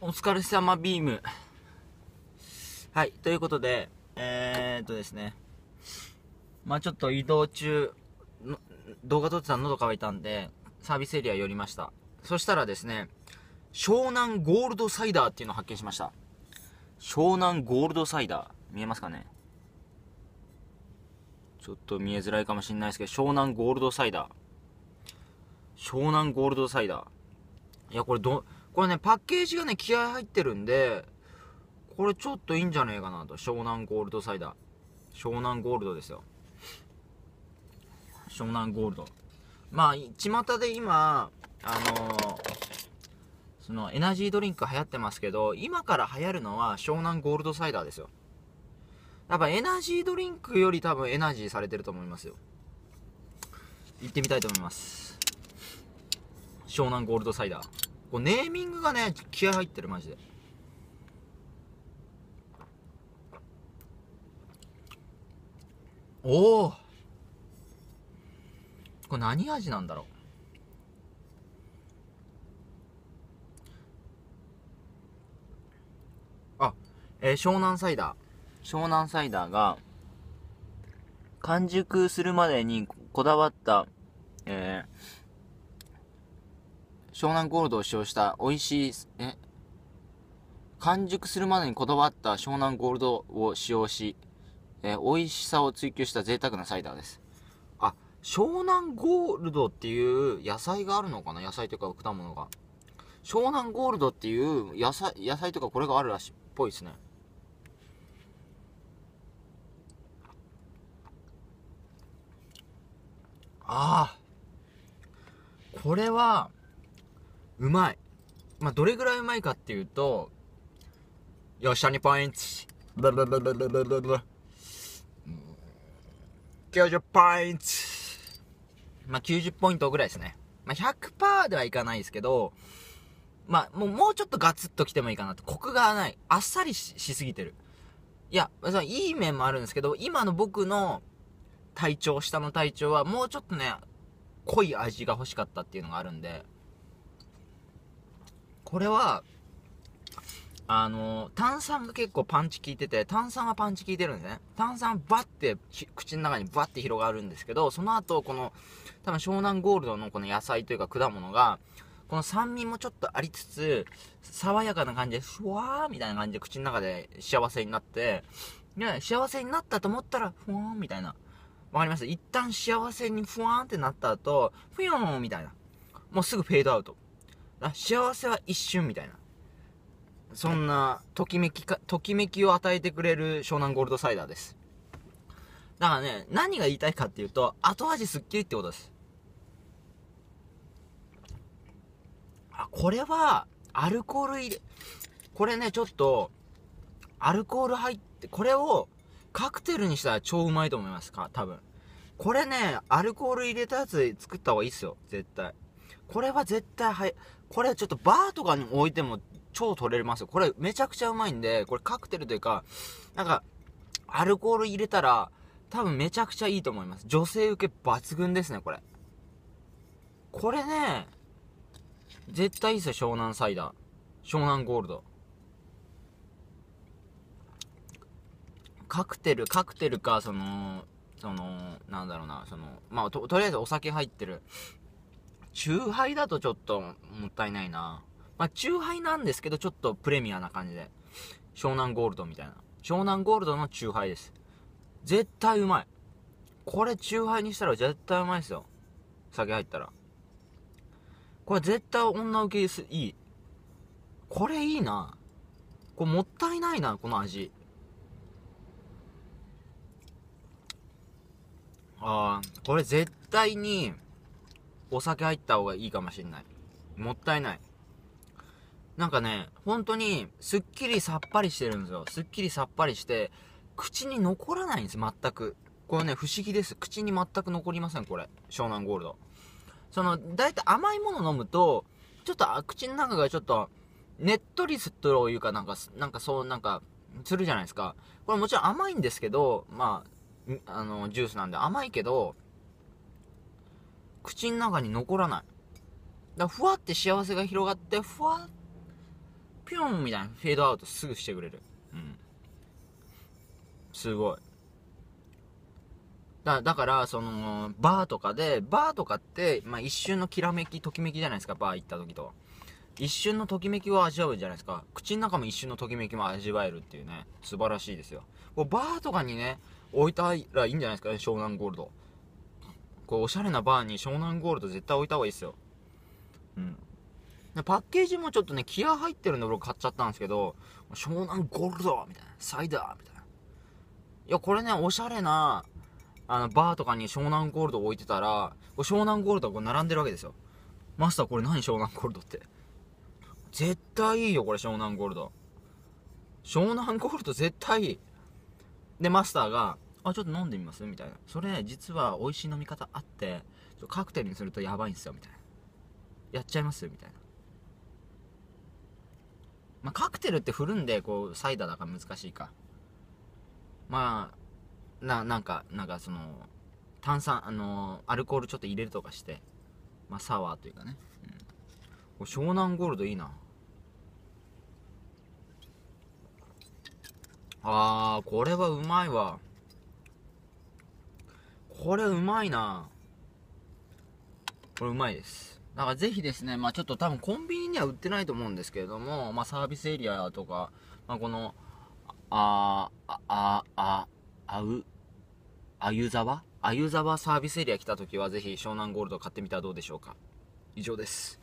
お疲れ様ビーム。はい、ということで、えー、っとですね。まあちょっと移動中、動画撮ってたの喉乾いたんで、サービスエリア寄りました。そしたらですね、湘南ゴールドサイダーっていうのを発見しました。湘南ゴールドサイダー。見えますかねちょっと見えづらいかもしれないですけど、湘南ゴールドサイダー。湘南ゴールドサイダー。いや、これど、これね、パッケージがね、気合入ってるんで、これちょっといいんじゃねえかなと。湘南ゴールドサイダー。湘南ゴールドですよ。湘南ゴールド。まあ、巷で今、あのー、そのエナジードリンク流行ってますけど、今から流行るのは湘南ゴールドサイダーですよ。やっぱエナジードリンクより多分エナジーされてると思いますよ。行ってみたいと思います。湘南ゴールドサイダー。こネーミングがね気合入ってるマジでおおこれ何味なんだろうあえー、湘南サイダー湘南サイダーが完熟するまでにこだわったえー湘南ゴールドを使用した美味しい、え完熟するまでにこだわった湘南ゴールドを使用し、え美味しさを追求した贅沢なサイダーです。あ、湘南ゴールドっていう野菜があるのかな野菜とか果物が。湘南ゴールドっていう野菜、野菜とかこれがあるらしいっぽいですね。ああ。これは、うまい。まあ、どれぐらいうまいかっていうと、よっしゃ、2ポイント。90ポイント。まあ、90ポイントぐらいですね。まあ、100%ではいかないですけど、まあ、もう、もうちょっとガツッときてもいいかなと。コクがない。あっさりしすぎてる。いや、そのいい面もあるんですけど、今の僕の体調、下の体調はもうちょっとね、濃い味が欲しかったっていうのがあるんで、これは、あの、炭酸が結構パンチ効いてて、炭酸はパンチ効いてるんですね。炭酸バッて、口の中にバッて広がるんですけど、その後、この、多分湘南ゴールドのこの野菜というか果物が、この酸味もちょっとありつつ、爽やかな感じで、ふわーみたいな感じで口の中で幸せになって、ね、幸せになったと思ったら、ふわーんみたいな。わかります一旦幸せにふわーんってなった後、ふよーんみたいな。もうすぐフェードアウト。あ幸せは一瞬みたいなそんなときめきかときめきを与えてくれる湘南ゴールドサイダーですだからね何が言いたいかっていうと後味すっきりってことですあこれはアルコール入れこれねちょっとアルコール入ってこれをカクテルにしたら超うまいと思いますか多分これねアルコール入れたやつ作った方がいいっすよ絶対これは絶対はこれちょっとバーとかに置いても超取れますよ。これめちゃくちゃうまいんで、これカクテルというか、なんか、アルコール入れたら、多分めちゃくちゃいいと思います。女性受け抜群ですね、これ。これね、絶対いいですよ、湘南サイダー。湘南ゴールド。カクテル、カクテルか、その、その、なんだろうな、その、まあ、と、とりあえずお酒入ってる中ハイだとちょっともったいないな。まあ、中ハイなんですけど、ちょっとプレミアな感じで。湘南ゴールドみたいな。湘南ゴールドの中ハイです。絶対うまい。これ中ハイにしたら絶対うまいですよ。酒入ったら。これ絶対女受けです。いい。これいいな。これもったいないな、この味。ああ、これ絶対に、お酒入った方がいいかもしんない。もったいない。なんかね、本当に、すっきりさっぱりしてるんですよ。すっきりさっぱりして、口に残らないんです、全く。これね、不思議です。口に全く残りません、これ。湘南ゴールド。その、だいたい甘いもの飲むと、ちょっと口の中がちょっと、ねっとりするというか、なんか、なんかそう、なんか、するじゃないですか。これもちろん甘いんですけど、まあ、あの、ジュースなんで甘いけど、口の中に残らない。だふわって幸せが広がって、ふわっ、ぴょんみたいなフェードアウトすぐしてくれる。うん。すごい。だだから、その、バーとかで、バーとかって、まあ、一瞬のきらめき、ときめきじゃないですか、バー行った時と。一瞬のときめきを味わうじゃないですか。口の中も一瞬のときめきも味わえるっていうね、素晴らしいですよ。こバーとかにね、置いたらいいんじゃないですかね、湘南ゴールド。こうおしゃれなバーに湘南ゴールド絶対置いた方がいいですようんパッケージもちょっとね気合入ってるの僕買っちゃったんですけど湘南ゴールドみたいなサイダーみたいないやこれねおしゃれなあのバーとかに湘南ゴールド置いてたら湘南ゴールドがこ並んでるわけですよマスターこれ何湘南ゴールドって絶対いいよこれ湘南ゴールド湘南ゴールド絶対いいでマスターがあちょっと飲んでみますみたいなそれ実は美味しい飲み方あってカクテルにするとやばいんですよみたいなやっちゃいますみたいなまあカクテルって振るんでこうサイダーだから難しいかまあななんかなんかその炭酸あのー、アルコールちょっと入れるとかしてまあサワーというかね、うん、湘南ゴールドいいなあーこれはうまいわこれうまいなこれうまいですだからぜひですねまあちょっと多分コンビニには売ってないと思うんですけれどもまあサービスエリアとか、まあ、このあああああうあゆざわあゆざわサービスエリア来た時はぜひ湘南ゴールド買ってみたらどうでしょうか以上です